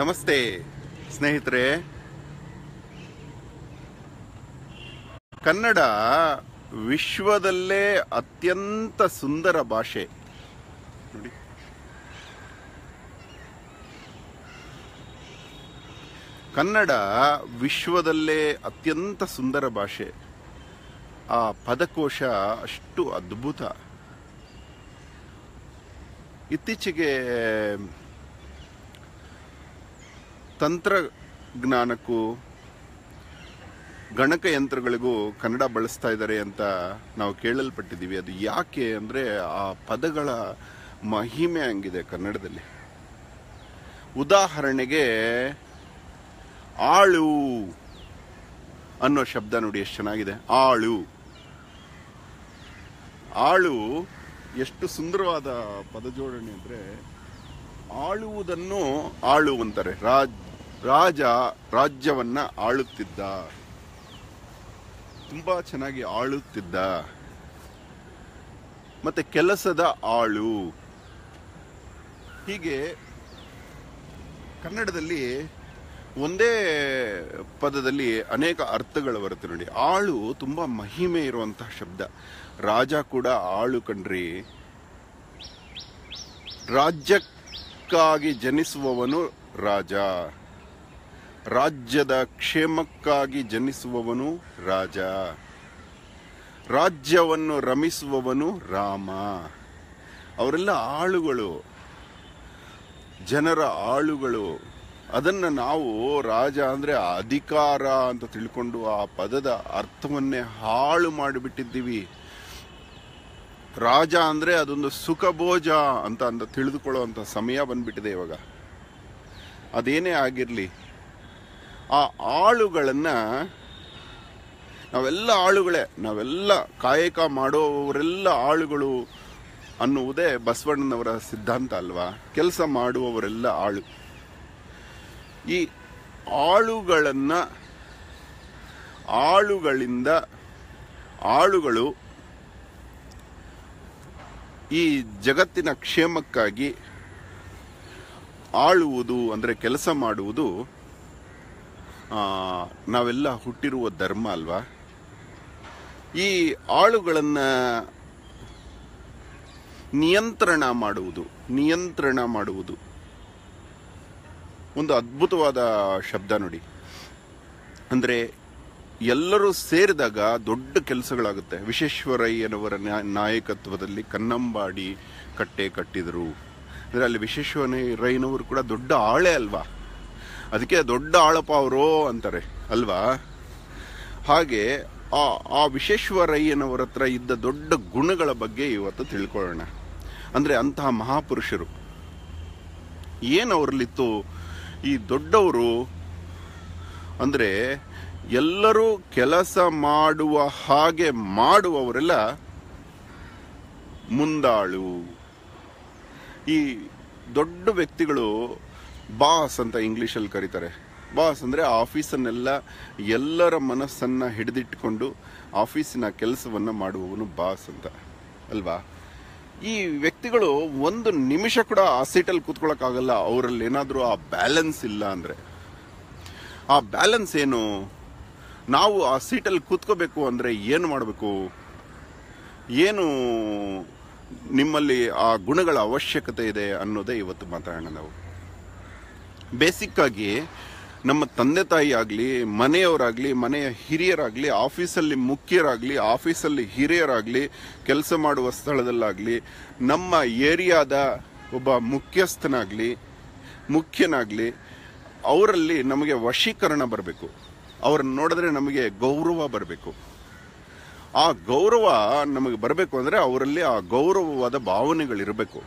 ನಮಸ್ತೆ ಸ್ನೇಹಿತರೆ ಕನ್ನಡ ವಿಶ್ವದಲ್ಲೇ ಅತ್ಯಂತ ಸುಂದರ ಭಾಷೆ ನೋಡಿ ಕನ್ನಡ ವಿಶ್ವದಲ್ಲೇ ಅತ್ಯಂತ ಸುಂದರ ಭಾಷೆ ಆ ಪದಕೋಶ ಅಷ್ಟು ಅದ್ಭುತ ಇತ್ತೀಚೆಗೆ ತಂತ್ರಜ್ಞಾನಕ್ಕೂ ಗಣಕಯಂತ್ರಗಳಿಗೂ ಕನ್ನಡ ಬಳಸ್ತಾ ಇದ್ದಾರೆ ಅಂತ ನಾವು ಕೇಳಲ್ಪಟ್ಟಿದ್ದೀವಿ ಅದು ಯಾಕೆ ಅಂದರೆ ಆ ಪದಗಳ ಮಹಿಮೆ ಹಂಗಿದೆ ಕನ್ನಡದಲ್ಲಿ ಉದಾಹರಣೆಗೆ ಆಳು ಅನ್ನೋ ಶಬ್ದ ನೋಡಿ ಎಷ್ಟು ಚೆನ್ನಾಗಿದೆ ಆಳು ಆಳು ಎಷ್ಟು ಸುಂದರವಾದ ಪದ ಜೋಡಣೆ ಅಂದರೆ ಆಳುವುದನ್ನು ಆಳು ಅಂತಾರೆ ರಾಜ್ ರಾಜ ರಾಜ್ಯವನ್ನ ಆಳುತ್ತಿದ್ದ ತುಂಬಾ ಚೆನ್ನಾಗಿ ಆಳುತ್ತಿದ್ದ ಮತ್ತೆ ಕೆಲಸದ ಆಳು ಹೀಗೆ ಕನ್ನಡದಲ್ಲಿ ಒಂದೇ ಪದದಲ್ಲಿ ಅನೇಕ ಅರ್ಥಗಳು ಬರುತ್ತೆ ನೋಡಿ ಆಳು ತುಂಬ ಮಹಿಮೆ ಇರುವಂತಹ ಶಬ್ದ ರಾಜ ಕೂಡ ಆಳು ಕಣ್ರಿ ರಾಜ್ಯಕ್ಕಾಗಿ ಜನಿಸುವವನು ರಾಜ ರಾಜ್ಯದ ಕ್ಷೇಮಕ್ಕಾಗಿ ಜನಿಸುವವನು ರಾಜ ರಾಜ್ಯವನ್ನು ರಮಿಸುವವನು ರಾಮ ಅವರೆಲ್ಲ ಆಳುಗಳು ಜನರ ಆಳುಗಳು ಅದನ್ನು ನಾವು ರಾಜ ಅಂದರೆ ಅಧಿಕಾರ ಅಂತ ತಿಳ್ಕೊಂಡು ಆ ಪದದ ಅರ್ಥವನ್ನೇ ಹಾಳು ಮಾಡಿಬಿಟ್ಟಿದ್ದೀವಿ ರಾಜ ಅಂದರೆ ಅದೊಂದು ಸುಖಭೋಜ ಅಂತ ಅಂತ ತಿಳಿದುಕೊಳ್ಳೋ ಅಂಥ ಸಮಯ ಬಂದ್ಬಿಟ್ಟಿದೆ ಇವಾಗ ಅದೇನೇ ಆಗಿರಲಿ ಆ ಆಳುಗಳನ್ನು ನಾವೆಲ್ಲ ಆಳುಗಳೇ ನಾವೆಲ್ಲ ಕಾಯಕ ಮಾಡುವವರೆಲ್ಲ ಆಳುಗಳು ಅನ್ನುವುದೇ ಬಸವಣ್ಣನವರ ಸಿದ್ಧಾಂತ ಅಲ್ವಾ ಕೆಲಸ ಮಾಡುವವರೆಲ್ಲ ಆಳು ಈ ಆಳುಗಳನ್ನು ಆಳುಗಳಿಂದ ಆಳುಗಳು ಈ ಜಗತ್ತಿನ ಕ್ಷೇಮಕ್ಕಾಗಿ ಆಳುವುದು ಅಂದರೆ ಕೆಲಸ ಮಾಡುವುದು ನಾವೆಲ್ಲ ಹುಟ್ಟಿರುವ ಧರ್ಮ ಅಲ್ವಾ ಈ ಆಳುಗಳನ್ನು ನಿಯಂತ್ರಣ ಮಾಡುವುದು ನಿಯಂತ್ರಣ ಮಾಡುವುದು ಒಂದು ಅದ್ಭುತವಾದ ಶಬ್ದ ನೋಡಿ ಅಂದರೆ ಎಲ್ಲರೂ ಸೇರಿದಾಗ ದೊಡ್ಡ ಕೆಲಸಗಳಾಗುತ್ತೆ ವಿಶ್ವೇಶ್ವರಯ್ಯನವರ ನಾಯಕತ್ವದಲ್ಲಿ ಕನ್ನಂಬಾಡಿ ಕಟ್ಟೆ ಕಟ್ಟಿದರು ಅಂದರೆ ಅಲ್ಲಿ ವಿಶ್ವೇಶ್ವರಯ್ಯನವರು ಕೂಡ ದೊಡ್ಡ ಆಳೆ ಅಲ್ವಾ ಅದಕ್ಕೆ ದೊಡ್ಡ ಆಳಪ್ಪ ಅವರು ಅಂತಾರೆ ಅಲ್ವಾ ಹಾಗೆ ಆ ಆ ವಿಶ್ವೇಶ್ವರಯ್ಯನವರ ಹತ್ರ ಇದ್ದ ದೊಡ್ಡ ಗುಣಗಳ ಬಗ್ಗೆ ಇವತ್ತು ತಿಳ್ಕೊಳ್ಳೋಣ ಅಂದರೆ ಅಂತಹ ಮಹಾಪುರುಷರು ಏನವರಲ್ಲಿತ್ತು ಈ ದೊಡ್ಡವರು ಅಂದರೆ ಎಲ್ಲರೂ ಕೆಲಸ ಮಾಡುವ ಹಾಗೆ ಮಾಡುವವರೆಲ್ಲ ಮುಂದಾಳು ಈ ದೊಡ್ಡ ವ್ಯಕ್ತಿಗಳು ಬಾಸ್ ಅಂತ ಇಂಗ್ಲೀಷಲ್ಲಿ ಕರೀತಾರೆ ಬಾಸ್ ಅಂದರೆ ಆಫೀಸನ್ನೆಲ್ಲ ಎಲ್ಲರ ಮನಸ್ಸನ್ನು ಹಿಡಿದಿಟ್ಕೊಂಡು ಆಫೀಸಿನ ಕೆಲಸವನ್ನು ಮಾಡುವವನು ಬಾಸ್ ಅಂತ ಅಲ್ವಾ ಈ ವ್ಯಕ್ತಿಗಳು ಒಂದು ನಿಮಿಷ ಕೂಡ ಆ ಸೀಟಲ್ಲಿ ಕೂತ್ಕೊಳ್ಳೋಕ್ಕಾಗಲ್ಲ ಅವರಲ್ಲಿ ಏನಾದರೂ ಆ ಬ್ಯಾಲೆನ್ಸ್ ಇಲ್ಲ ಅಂದರೆ ಆ ಬ್ಯಾಲೆನ್ಸ್ ಏನು ನಾವು ಆ ಸೀಟಲ್ಲಿ ಕೂತ್ಕೋಬೇಕು ಅಂದರೆ ಏನು ಮಾಡಬೇಕು ಏನು ನಿಮ್ಮಲ್ಲಿ ಆ ಗುಣಗಳ ಅವಶ್ಯಕತೆ ಇದೆ ಅನ್ನೋದೇ ಇವತ್ತು ಮಾತಾಡೋಣ ನಾವು ಬೇಸಿಕ್ಕಾಗಿ ನಮ್ಮ ತಂದೆ ತಾಯಿ ಆಗಲಿ ಮನೆಯವರಾಗಲಿ ಮನೆಯ ಹಿರಿಯರಾಗಲಿ ಆಫೀಸಲ್ಲಿ ಮುಖ್ಯರಾಗಲಿ ಆಫೀಸಲ್ಲಿ ಹಿರಿಯರಾಗಲಿ ಕೆಲಸ ಮಾಡುವ ಸ್ಥಳದಲ್ಲಾಗಲಿ ನಮ್ಮ ಏರಿಯಾದ ಒಬ್ಬ ಮುಖ್ಯಸ್ಥನಾಗಲಿ ಮುಖ್ಯನಾಗಲಿ ಅವರಲ್ಲಿ ನಮಗೆ ವಶೀಕರಣ ಬರಬೇಕು ಅವ್ರನ್ನ ನೋಡಿದ್ರೆ ನಮಗೆ ಗೌರವ ಬರಬೇಕು ಆ ಗೌರವ ನಮಗೆ ಬರಬೇಕು ಅಂದರೆ ಅವರಲ್ಲಿ ಆ ಗೌರವವಾದ ಭಾವನೆಗಳಿರಬೇಕು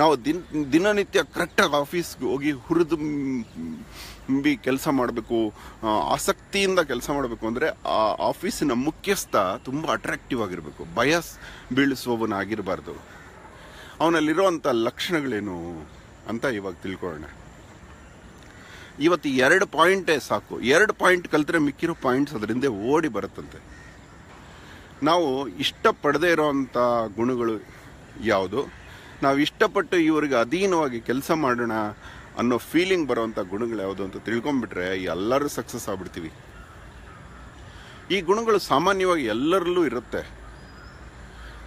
ನಾವು ದಿನ ದಿನನಿತ್ಯ ಕರೆಕ್ಟಾಗಿ ಆಫೀಸ್ಗೆ ಹೋಗಿ ಹುರಿದು ಬಿ ಕೆಲಸ ಮಾಡಬೇಕು ಆಸಕ್ತಿಯಿಂದ ಕೆಲಸ ಮಾಡಬೇಕು ಅಂದರೆ ಆ ಆಫೀಸಿನ ಮುಖ್ಯಸ್ಥ ತುಂಬ ಅಟ್ರಾಕ್ಟಿವ್ ಆಗಿರಬೇಕು ಬಯಸ್ ಬೀಳಿಸುವವನಾಗಿರಬಾರ್ದು ಅವನಲ್ಲಿರುವಂಥ ಲಕ್ಷಣಗಳೇನು ಅಂತ ಇವಾಗ ತಿಳ್ಕೊಳ್ಳೋಣ ಇವತ್ತು ಎರಡು ಪಾಯಿಂಟೇ ಸಾಕು ಎರಡು ಪಾಯಿಂಟ್ ಕಲಿತರೆ ಮಿಕ್ಕಿರೋ ಪಾಯಿಂಟ್ಸ್ ಅದರಿಂದ ಓಡಿ ಬರುತ್ತಂತೆ ನಾವು ಇಷ್ಟಪಡದೇ ಇರೋವಂಥ ಗುಣಗಳು ಯಾವುದು ನಾವು ಇಷ್ಟಪಟ್ಟು ಇವರಿಗೆ ಅಧೀನವಾಗಿ ಕೆಲಸ ಮಾಡೋಣ ಅನ್ನೋ ಫೀಲಿಂಗ್ ಬರೋವಂಥ ಗುಣಗಳು ಯಾವುದು ಅಂತ ತಿಳ್ಕೊಂಬಿಟ್ರೆ ಎಲ್ಲರೂ ಸಕ್ಸಸ್ ಆಗ್ಬಿಡ್ತೀವಿ ಈ ಗುಣಗಳು ಸಾಮಾನ್ಯವಾಗಿ ಎಲ್ಲರಲ್ಲೂ ಇರುತ್ತೆ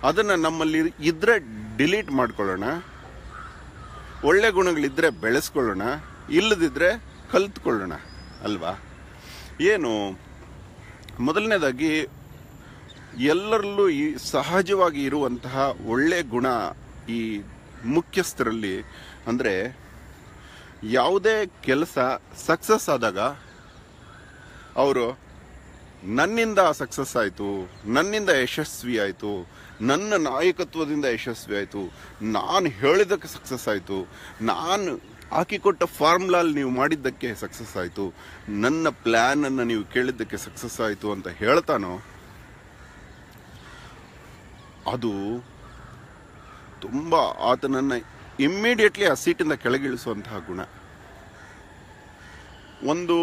ಅದನ್ನು ನಮ್ಮಲ್ಲಿ ಇದ್ದರೆ ಡಿಲೀಟ್ ಮಾಡ್ಕೊಳ್ಳೋಣ ಒಳ್ಳೆ ಗುಣಗಳಿದ್ದರೆ ಬೆಳೆಸ್ಕೊಳ್ಳೋಣ ಇಲ್ಲದಿದ್ದರೆ ಕಲ್ತ್ಕೊಳ್ಳೋಣ ಅಲ್ವಾ ಏನು ಮೊದಲನೇದಾಗಿ ಎಲ್ಲರಲ್ಲೂ ಈ ಸಹಜವಾಗಿ ಇರುವಂತಹ ಒಳ್ಳೆಯ ಗುಣ ಈ ಮುಖ್ಯಸ್ಥರಲ್ಲಿ ಅಂದರೆ ಯಾವುದೇ ಕೆಲಸ ಸಕ್ಸಸ್ ಆದಾಗ ಅವರು ನನ್ನಿಂದ ಸಕ್ಸಸ್ ಆಯಿತು ನನ್ನಿಂದ ಯಶಸ್ವಿ ಆಯಿತು ನನ್ನ ನಾಯಕತ್ವದಿಂದ ಯಶಸ್ವಿ ಆಯಿತು ನಾನು ಹೇಳಿದ್ದಕ್ಕೆ ಸಕ್ಸಸ್ ಆಯಿತು ನಾನು ಹಾಕಿಕೊಟ್ಟ ಫಾರ್ಮುಲಾಲ್ ನೀವು ಮಾಡಿದ್ದಕ್ಕೆ ಸಕ್ಸಸ್ ಆಯಿತು ನನ್ನ ಪ್ಲ್ಯಾನನ್ನು ನೀವು ಕೇಳಿದ್ದಕ್ಕೆ ಸಕ್ಸಸ್ ಆಯಿತು ಅಂತ ಹೇಳ್ತಾನೋ ಅದು ತುಂಬ ಆತನನ್ನು ಇಮ್ಮಿಡಿಯೇಟ್ಲಿ ಆ ಸೀಟಿಂದ ಕೆಳಗಿಳಿಸುವಂತಹ ಗುಣ ಒಂದು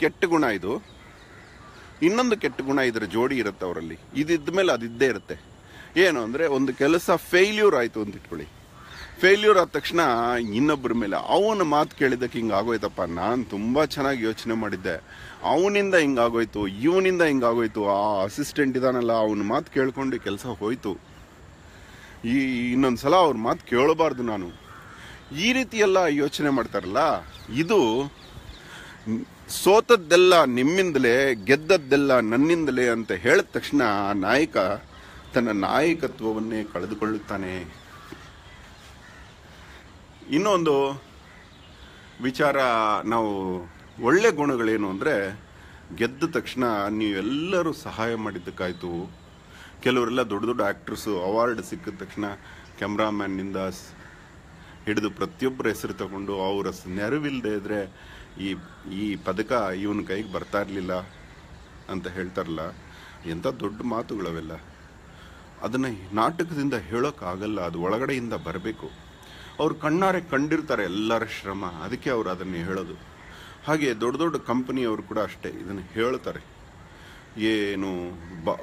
ಕೆಟ್ಟ ಗುಣ ಇದು ಇನ್ನೊಂದು ಕೆಟ್ಟ ಗುಣ ಇದರ ಜೋಡಿ ಇರುತ್ತೆ ಅವರಲ್ಲಿ ಇದಿದ್ದ ಮೇಲೆ ಅದಿದ್ದೇ ಇರುತ್ತೆ ಏನು ಅಂದರೆ ಒಂದು ಕೆಲಸ ಫೇಲ್ಯೂರ್ ಆಯಿತು ಅಂತ ಇಟ್ಕೊಳ್ಳಿ ಫೇಲ್ಯೂರ್ ಆದ ತಕ್ಷಣ ಇನ್ನೊಬ್ಬರ ಮೇಲೆ ಅವನ ಮಾತು ಕೇಳಿದ್ದಕ್ಕೆ ಹಿಂಗೆ ಆಗೋಯ್ತಪ್ಪ ನಾನು ತುಂಬ ಚೆನ್ನಾಗಿ ಯೋಚನೆ ಮಾಡಿದ್ದೆ ಅವನಿಂದ ಹಿಂಗಾಗೋಯ್ತು ಇವನಿಂದ ಹಿಂಗಾಗೋಯ್ತು ಆ ಅಸಿಸ್ಟೆಂಟ್ ಇದಾನಲ್ಲ ಅವನ ಮಾತು ಕೇಳ್ಕೊಂಡು ಕೆಲಸ ಹೋಯಿತು ಈ ಇನ್ನೊಂದು ಸಲ ಅವ್ರ ಮಾತು ಕೇಳಬಾರ್ದು ನಾನು ಈ ರೀತಿಯೆಲ್ಲ ಯೋಚನೆ ಮಾಡ್ತಾರಲ್ಲ ಇದು ಸೋತದ್ದೆಲ್ಲ ನಿಮ್ಮಿಂದಲೇ ಗೆದ್ದದ್ದೆಲ್ಲ ನನ್ನಿಂದಲೇ ಅಂತ ಹೇಳಿದ ತಕ್ಷಣ ಆ ನಾಯಕ ತನ್ನ ನಾಯಕತ್ವವನ್ನೇ ಕಳೆದುಕೊಳ್ಳುತ್ತಾನೆ ಇನ್ನೊಂದು ವಿಚಾರ ನಾವು ಒಳ್ಳೆ ಗುಣಗಳೇನು ಅಂದರೆ ಗೆದ್ದ ತಕ್ಷಣ ನೀವೆಲ್ಲರೂ ಸಹಾಯ ಮಾಡಿದ್ದಕ್ಕಾಯಿತು ಕೆಲವರೆಲ್ಲ ದೊಡ್ಡ ದೊಡ್ಡ ಆ್ಯಕ್ಟ್ರಸ್ಸು ಅವಾರ್ಡ್ ಸಿಕ್ಕಿದ ತಕ್ಷಣ ಕ್ಯಾಮ್ರಾಮ್ಯಾನ್ನಿಂದ ಹಿಡಿದು ಪ್ರತಿಯೊಬ್ಬರ ಹೆಸರು ತಗೊಂಡು ಅವರ ನೆರವಿಲ್ಲದೆ ಇದ್ದರೆ ಈ ಈ ಪದಕ ಇವನ ಕೈಗೆ ಬರ್ತಾ ಇರಲಿಲ್ಲ ಅಂತ ಹೇಳ್ತಾರಲ್ಲ ಎಂಥ ದೊಡ್ಡ ಮಾತುಗಳವೆಲ್ಲ ಅದನ್ನು ನಾಟಕದಿಂದ ಹೇಳೋಕ್ಕಾಗಲ್ಲ ಅದು ಒಳಗಡೆಯಿಂದ ಬರಬೇಕು ಅವರು ಕಣ್ಣಾರೆ ಕಂಡಿರ್ತಾರೆ ಎಲ್ಲರ ಶ್ರಮ ಅದಕ್ಕೆ ಅವರು ಅದನ್ನು ಹೇಳೋದು ಹಾಗೆ ದೊಡ್ಡ ದೊಡ್ಡ ಕಂಪನಿಯವರು ಕೂಡ ಅಷ್ಟೇ ಇದನ್ನು ಹೇಳ್ತಾರೆ ಏನು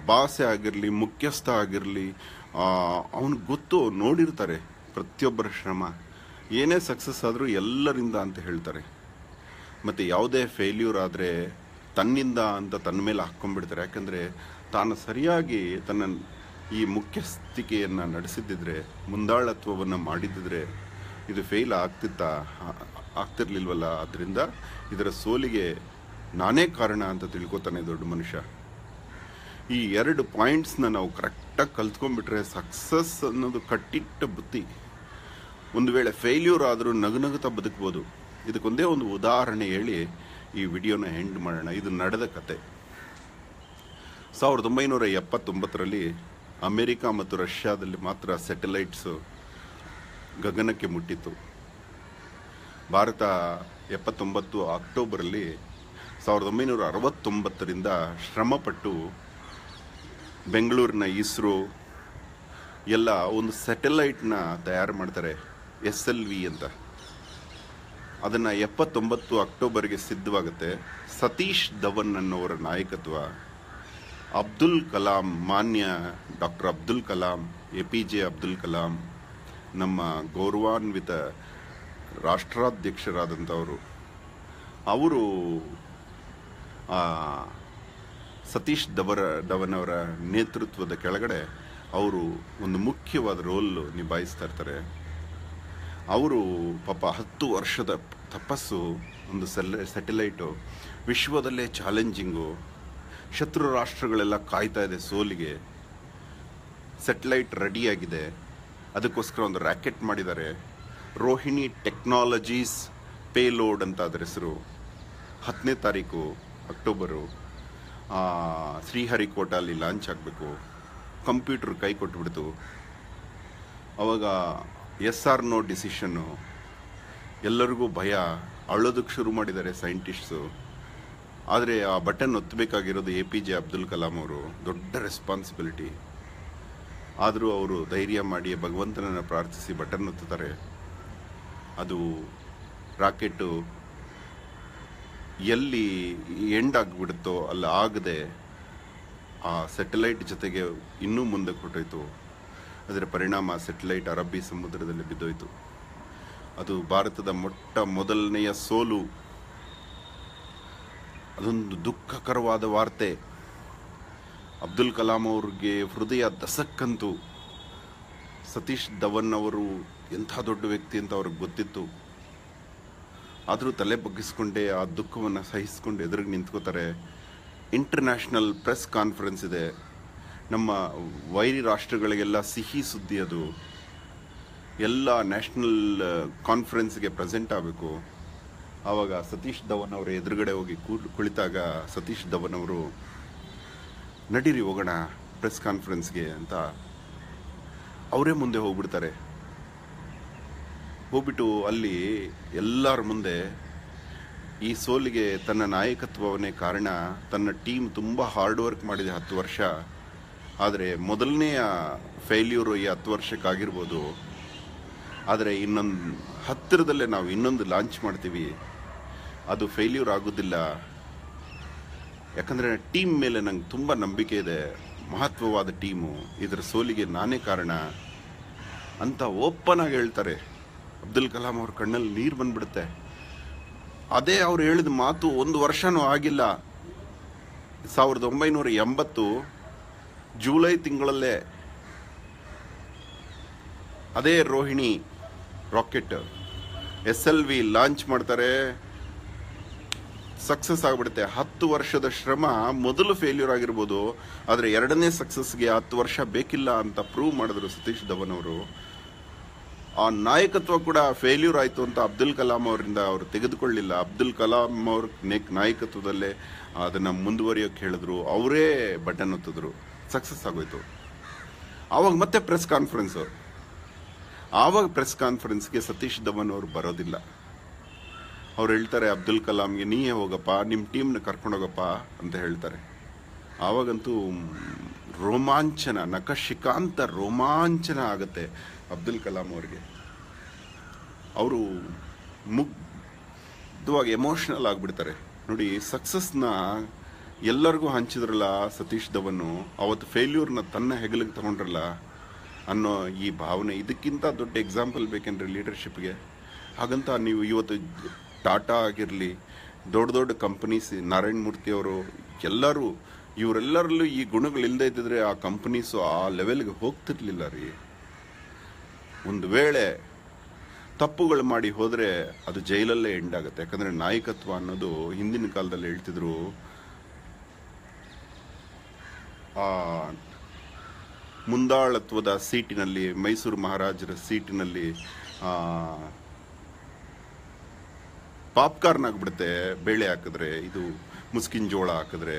ಭಾಷೆ ಆಗಿರಲಿ ಮುಖ್ಯಸ್ಥ ಆಗಿರಲಿ ಅವನು ಗೊತ್ತು ನೋಡಿರ್ತಾರೆ ಪ್ರತಿಯೊಬ್ಬರ ಶ್ರಮ ಏನೇ ಸಕ್ಸಸ್ ಆದರೂ ಎಲ್ಲರಿಂದ ಅಂತ ಹೇಳ್ತಾರೆ ಮತ್ತು ಯಾವುದೇ ಫೇಲ್ಯೂರ್ ಆದರೆ ತನ್ನಿಂದ ಅಂತ ತನ್ನ ಮೇಲೆ ಹಾಕ್ಕೊಂಡ್ಬಿಡ್ತಾರೆ ಯಾಕಂದರೆ ತಾನು ಸರಿಯಾಗಿ ತನ್ನ ಈ ಮುಖ್ಯಸ್ಥಿಕೆಯನ್ನು ನಡೆಸಿದ್ದಿದ್ರೆ ಮುಂದಾಳತ್ವವನ್ನು ಮಾಡಿದ್ದಿದ್ರೆ ಇದು ಫೇಲ್ ಆಗ್ತಿತ್ತಾ ಆಗ್ತಿರ್ಲಿಲ್ವಲ್ಲ ಅದರಿಂದ ಇದರ ಸೋಲಿಗೆ ನಾನೇ ಕಾರಣ ಅಂತ ತಿಳ್ಕೊತಾನೆ ದೊಡ್ಡ ಮನುಷ್ಯ ಈ ಎರಡು ಪಾಯಿಂಟ್ಸ್ನ ನಾವು ಕರೆಕ್ಟಾಗಿ ಕಲ್ತ್ಕೊಂಡ್ಬಿಟ್ರೆ ಸಕ್ಸಸ್ ಅನ್ನೋದು ಕಟ್ಟಿಟ್ಟ ಬುತ್ತಿ ಒಂದು ವೇಳೆ ಫೇಲ್ಯೂರ್ ಆದರೂ ನಗು ನಗುತ್ತಾ ಬದುಕ್ಬೋದು ಇದಕ್ಕೊಂದೇ ಒಂದು ಉದಾಹರಣೆ ಹೇಳಿ ಈ ವಿಡಿಯೋನ ಎಂಡ್ ಮಾಡೋಣ ಇದು ನಡೆದ ಕತೆ ಸಾವಿರದ ಒಂಬೈನೂರ ಎಪ್ಪತ್ತೊಂಬತ್ತರಲ್ಲಿ ಅಮೆರಿಕ ಮತ್ತು ರಷ್ಯಾದಲ್ಲಿ ಮಾತ್ರ ಸ್ಯಾಟಲೈಟ್ಸು ಗಗನಕ್ಕೆ ಮುಟ್ಟಿತು ಭಾರತ ಎಪ್ಪತ್ತೊಂಬತ್ತು ಅಕ್ಟೋಬರಲ್ಲಿ ಸಾವಿರದ ಒಂಬೈನೂರ ಅರವತ್ತೊಂಬತ್ತರಿಂದ ಶ್ರಮಪಟ್ಟು ಬೆಂಗಳೂರಿನ ಇಸ್ರೋ ಎಲ್ಲ ಒಂದು ಸ್ಯಾಟಲೈಟ್ನ ತಯಾರು ಮಾಡ್ತಾರೆ ಎಸ್ ಎಲ್ ವಿ ಅಂತ ಅದನ್ನು ಎಪ್ಪತ್ತೊಂಬತ್ತು ಅಕ್ಟೋಬರ್ಗೆ ಸಿದ್ಧವಾಗುತ್ತೆ ಸತೀಶ್ ಧವನ್ ಅನ್ನೋರ ನಾಯಕತ್ವ ಅಬ್ದುಲ್ ಕಲಾಂ ಮಾನ್ಯ doctor Abdul Kalam A P J Abdul Kalam ನಮ್ಮ ಗೌರವಾನ್ವಿತ ರಾಷ್ಟ್ರಾಧ್ಯಕ್ಷರಾದಂಥವರು ಅವರು ಸತೀಶ್ ದವರ ದವನವರ ನೇತೃತ್ವದ ಕೆಳಗಡೆ ಅವರು ಒಂದು ಮುಖ್ಯವಾದ ರೋಲ್ ನಿಭಾಯಿಸ್ತಾ ಇರ್ತಾರೆ ಅವರು ಪಾಪ ಹತ್ತು ವರ್ಷದ ತಪಸ್ಸು ಒಂದು ಸೆಲ್ ಸ್ಯಾಟಲೈಟು ವಿಶ್ವದಲ್ಲೇ ಚಾಲೆಂಜಿಂಗು ಶತ್ರು ರಾಷ್ಟ್ರಗಳೆಲ್ಲ ಕಾಯ್ತಾ ಇದೆ ಸೋಲಿಗೆ ಸ್ಯಾಟಲೈಟ್ ರೆಡಿಯಾಗಿದೆ ಅದಕ್ಕೋಸ್ಕರ ಒಂದು ರ್ಯಾಕೆಟ್ ಮಾಡಿದ್ದಾರೆ ರೋಹಿಣಿ ಟೆಕ್ನಾಲಜೀಸ್ ಪೇಲೋಡ್ ಅಂತ ಅದರ ಹೆಸರು ಹತ್ತನೇ ತಾರೀಕು ಅಕ್ಟೋಬರು ಶ್ರೀಹರಿಕೋಟ ಅಲ್ಲಿ ಲಾಂಚ್ ಆಗಬೇಕು ಕಂಪ್ಯೂಟ್ರ್ ಕೈ ಕೊಟ್ಬಿಡ್ತು ಅವಾಗ ಎಸ್ ಆರ್ ನೋ ಡಿಸಿಷನ್ನು ಎಲ್ಲರಿಗೂ ಭಯ ಅಳೋದಕ್ಕೆ ಶುರು ಮಾಡಿದ್ದಾರೆ ಸೈಂಟಿಸ್ಟ್ಸು ಆದರೆ ಆ ಬಟನ್ ಒತ್ತಬೇಕಾಗಿರೋದು A P J Abdul Kalam ಅವರು ದೊಡ್ಡ ರೆಸ್ಪಾನ್ಸಿಬಿಲಿಟಿ ಆದರೂ ಅವರು ಧೈರ್ಯ ಮಾಡಿ ಭಗವಂತನನ್ನು ಪ್ರಾರ್ಥಿಸಿ ಬಟನ್ ಒತ್ತುತ್ತಾರೆ ಅದು ರಾಕೆಟ್ಟು ಎಲ್ಲಿ ಎಂಡ್ ಆಗಿಬಿಡುತ್ತೋ ಅಲ್ಲಿ ಆಗದೆ ಆ ಸೆಟಲೈಟ್ ಜೊತೆಗೆ ಇನ್ನೂ ಮುಂದೆ ಹೊಟ್ಟೋಯ್ತು ಅದರ ಪರಿಣಾಮ ಸೆಟಲೈಟ್ ಅರಬ್ಬಿ ಸಮುದ್ರದಲ್ಲಿ ಬಿದ್ದೋಯ್ತು ಅದು ಭಾರತದ ಮೊಟ್ಟ ಮೊದಲನೆಯ ಸೋಲು ಅದೊಂದು ದುಃಖಕರವಾದ ವಾರ್ತೆ ಅಬ್ದುಲ್ ಕಲಾಂ ಅವ್ರಿಗೆ ಹೃದಯ ದಸಕ್ಕಂತೂ ಸತೀಶ್ ಧವನ್ ಅವರು ಎಂಥ ದೊಡ್ಡ ವ್ಯಕ್ತಿ ಅಂತ ಅವ್ರಿಗೆ ಗೊತ್ತಿತ್ತು ಆದರೂ ತಲೆ ಬಗ್ಗಿಸ್ಕೊಂಡೆ ಆ ದುಃಖವನ್ನು ಸಹಿಸ್ಕೊಂಡು ಎದುರಿಗೆ ನಿಂತ್ಕೋತಾರೆ ಇಂಟರ್ನ್ಯಾಷನಲ್ ಪ್ರೆಸ್ ಕಾನ್ಫರೆನ್ಸ್ ಇದೆ ನಮ್ಮ ವೈರಿ ರಾಷ್ಟ್ರಗಳಿಗೆಲ್ಲ ಸಿಹಿ ಸುದ್ದಿ ಅದು ಎಲ್ಲ ನ್ಯಾಷನಲ್ ಕಾನ್ಫರೆನ್ಸ್ಗೆ ಪ್ರೆಸೆಂಟ್ ಆಗಬೇಕು ಆವಾಗ ಸತೀಶ್ ಧವನ್ ಅವರ ಎದುರುಗಡೆ ಹೋಗಿ ಕುಳಿತಾಗ ಸತೀಶ್ ಧವನ್ ಅವರು ನಡೀರಿ ಹೋಗೋಣ ಪ್ರೆಸ್ ಕಾನ್ಫರೆನ್ಸ್ಗೆ ಅಂತ ಅವರೇ ಮುಂದೆ ಹೋಗ್ಬಿಡ್ತಾರೆ ಹೋಗ್ಬಿಟ್ಟು ಅಲ್ಲಿ ಎಲ್ಲರ ಮುಂದೆ ಈ ಸೋಲಿಗೆ ತನ್ನ ನಾಯಕತ್ವವನ್ನೇ ಕಾರಣ ತನ್ನ ಟೀಮ್ ತುಂಬ ಹಾರ್ಡ್ ವರ್ಕ್ ಮಾಡಿದೆ ಹತ್ತು ವರ್ಷ ಆದರೆ ಮೊದಲನೆಯ ಫೇಲ್ಯೂರು ಈ ಹತ್ತು ವರ್ಷಕ್ಕಾಗಿರ್ಬೋದು ಆದರೆ ಇನ್ನೊಂದು ಹತ್ತಿರದಲ್ಲೇ ನಾವು ಇನ್ನೊಂದು ಲಾಂಚ್ ಮಾಡ್ತೀವಿ ಅದು ಫೇಲ್ಯೂರ್ ಆಗೋದಿಲ್ಲ ಯಾಕಂದರೆ ಟೀಮ್ ಮೇಲೆ ನಂಗೆ ತುಂಬ ನಂಬಿಕೆ ಇದೆ ಮಹತ್ವವಾದ ಟೀಮು ಇದರ ಸೋಲಿಗೆ ನಾನೇ ಕಾರಣ ಅಂತ ಓಪನ್ ಆಗಿ ಹೇಳ್ತಾರೆ ಅಬ್ದುಲ್ ಕಲಾಂ ಅವ್ರ ಕಣ್ಣಲ್ಲಿ ನೀರು ಬಂದ್ಬಿಡುತ್ತೆ ಅದೇ ಅವ್ರು ಹೇಳಿದ ಮಾತು ಒಂದು ವರ್ಷನೂ ಆಗಿಲ್ಲ ಸಾವಿರದ ಒಂಬೈನೂರ ಎಂಬತ್ತು ಜೂಲೈ ತಿಂಗಳಲ್ಲೇ ಅದೇ Rohini rocket S L V launch ಮಾಡ್ತಾರೆ ಸಕ್ಸಸ್ ಆಗಿಬಿಡುತ್ತೆ ಹತ್ತು ವರ್ಷದ ಶ್ರಮ ಮೊದಲು ಫೇಲ್ಯೂರ್ ಆಗಿರ್ಬೋದು ಆದರೆ ಎರಡನೇ ಸಕ್ಸಸ್ಗೆ ಹತ್ತು ವರ್ಷ ಬೇಕಿಲ್ಲ ಅಂತ ಪ್ರೂವ್ ಮಾಡಿದ್ರು ಸತೀಶ್ ಧವನ್ ಅವರು ಆ ನಾಯಕತ್ವ ಕೂಡ ಫೇಲ್ಯೂರ್ ಆಯಿತು ಅಂತ ಅಬ್ದುಲ್ ಕಲಾಂ ಅವರಿಂದ ಅವರು ತೆಗೆದುಕೊಳ್ಳಿಲ್ಲ ಅಬ್ದುಲ್ ಕಲಾಂ ಅವ್ರ ನೆಕ್ ನಾಯಕತ್ವದಲ್ಲೇ ಅದನ್ನು ಮುಂದುವರಿಯೋಕ್ಕೆ ಹೇಳಿದ್ರು ಅವರೇ ಬಟನ್ ಒತ್ತಿದ್ರು ಸಕ್ಸಸ್ ಆಗೋಯ್ತು ಆವಾಗ ಮತ್ತೆ ಪ್ರೆಸ್ ಕಾನ್ಫರೆನ್ಸ್ ಆವಾಗ ಪ್ರೆಸ್ ಕಾನ್ಫರೆನ್ಸ್ಗೆ ಸತೀಶ್ ಧವನ್ ಅವರು ಬರೋದಿಲ್ಲ ಅವ್ರು ಹೇಳ್ತಾರೆ ಅಬ್ದುಲ್ ಕಲಾಂಗೆ ನೀಯೇ ಹೋಗಪ್ಪ ನಿಮ್ಮ ಟೀಮ್ನ ಕರ್ಕೊಂಡೋಗಪ್ಪ ಅಂತ ಹೇಳ್ತಾರೆ ಆವಾಗಂತೂ ರೋಮಾಂಚನ ನಕಶಿಕಾಂತ ರೋಮಾಂಚನ ಆಗುತ್ತೆ ಅಬ್ದುಲ್ ಕಲಾಂ ಅವ್ರಿಗೆ ಅವರು ಮುಗ್ಧವಾಗಿ ಎಮೋಷ್ನಲ್ ಆಗಿಬಿಡ್ತಾರೆ ನೋಡಿ ಸಕ್ಸಸ್ನ ಎಲ್ಲರಿಗೂ ಹಂಚಿದ್ರಲ್ಲ ಸತೀಶ್ ಧವನ್ನು ಅವತ್ತು ಫೇಲ್ಯೂರ್ನ ತನ್ನ ಹೆಗಲಿಗೆ ತಗೊಂಡ್ರಲ್ಲ ಅನ್ನೋ ಈ ಭಾವನೆ ಇದಕ್ಕಿಂತ ದೊಡ್ಡ ಎಕ್ಸಾಂಪಲ್ ಬೇಕೇನ್ರಿ ಲೀಡರ್ಶಿಪ್ಗೆ ಹಾಗಂತ ನೀವು ಇವತ್ತು ಟಾಟಾ ಆಗಿರಲಿ ದೊಡ್ಡ ದೊಡ್ಡ ಕಂಪನೀಸ್ ನಾರಾಯಣ ಮೂರ್ತಿಯವರು ಎಲ್ಲರೂ ಇವರೆಲ್ಲರಲ್ಲೂ ಈ ಗುಣಗಳಿಲ್ಲದೆ ಇದ್ದಿದ್ರೆ ಆ ಕಂಪನೀಸು ಆ ಲೆವೆಲ್ಗೆ ಹೋಗ್ತಿರ್ಲಿಲ್ಲ ರೀ ಒಂದು ವೇಳೆ ತಪ್ಪುಗಳು ಮಾಡಿ ಹೋದರೆ ಅದು ಜೈಲಲ್ಲೇ ಎಂಡ್ ಆಗುತ್ತೆ ಯಾಕಂದರೆ ನಾಯಕತ್ವ ಅನ್ನೋದು ಹಿಂದಿನ ಕಾಲದಲ್ಲಿ ಹೇಳ್ತಿದ್ರು ಆ ಮುಂದಾಳತ್ವದ ಸೀಟಿನಲ್ಲಿ ಮೈಸೂರು ಮಹಾರಾಜರ ಸೀಟಿನಲ್ಲಿ ಪಾಪ್ಕಾರ್ನ್ ಆಗಿಬಿಡುತ್ತೆ ಬೇಳೆ ಹಾಕಿದ್ರೆ ಇದು ಮುಸ್ಕಿನ ಜೋಳ ಹಾಕಿದ್ರೆ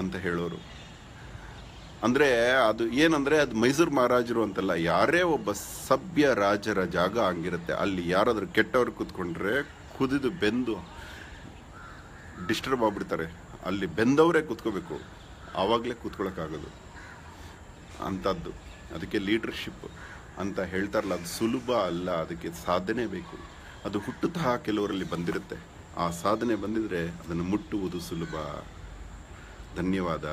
ಅಂತ ಹೇಳೋರು ಅಂದರೆ ಅದು ಏನಂದರೆ ಅದು ಮೈಸೂರು ಮಹಾರಾಜರು ಅಂತಲ್ಲ ಯಾರೇ ಒಬ್ಬ ಸಭ್ಯ ರಾಜರ ಜಾಗ ಹಂಗಿರುತ್ತೆ ಅಲ್ಲಿ ಯಾರಾದರೂ ಕೆಟ್ಟವ್ರು ಕುತ್ಕೊಂಡ್ರೆ ಕುದಿದು ಬೆಂದು ಡಿಸ್ಟರ್ಬ್ ಆಗ್ಬಿಡ್ತಾರೆ ಅಲ್ಲಿ ಬೆಂದವರೇ ಕುತ್ಕೋಬೇಕು ಆವಾಗಲೇ ಕೂತ್ಕೊಳ್ಳೋಕ್ಕಾಗೋದು ಅಂಥದ್ದು ಅದಕ್ಕೆ ಲೀಡರ್ಶಿಪ್ ಅಂತ ಹೇಳ್ತಾರಲ್ಲ ಅದು ಸುಲಭ ಅಲ್ಲ ಅದಕ್ಕೆ ಸಾಧನೆ ಬೇಕು ಅದು ಹುಟ್ಟುತಃ ಕೆಲವರಲ್ಲಿ ಬಂದಿರುತ್ತೆ ಆ ಸಾಧನೆ ಬಂದಿದ್ರೆ ಅದನ್ನು ಮುಟ್ಟುವುದು ಸುಲಭ ಧನ್ಯವಾದ